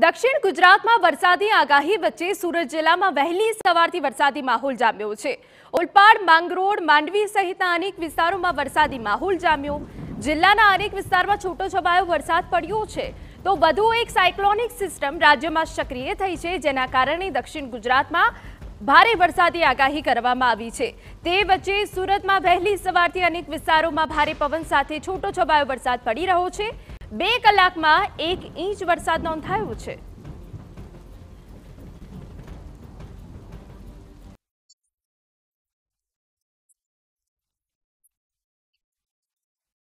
દક્ષિણ ગુજરાતમાં વરસાદી આગાહી વચ્ચે સુરત જિલ્લામાં વહેલી સવારથી વરસાદી માહોલ જામ્યો છે ઓલપાડ માંગરોળ માંડવી સહિતના અનેક વિસ્તારોમાં વરસાદી માહોલ જામ્યો જિલ્લાના અનેક વિસ્તારમાં છૂટો છવાયો વરસાદ પડ્યો છે તો વધુ એક સાયક્લોનિક સિસ્ટમ રાજ્યમાં સક્રિય થઈ છે જેના કારણે દક્ષિણ ગુજરાતમાં ભારે વરસાદી આગાહી કરવામાં આવી છે તે વચ્ચે સુરતમાં વહેલી સવારથી અનેક વિસ્તારોમાં ભારે પવન સાથે છૂટો છવાયો વરસાદ પડી રહ્યો છે બે કલાકમાં એક ઇંચ વરસાદ નોંધાયો છે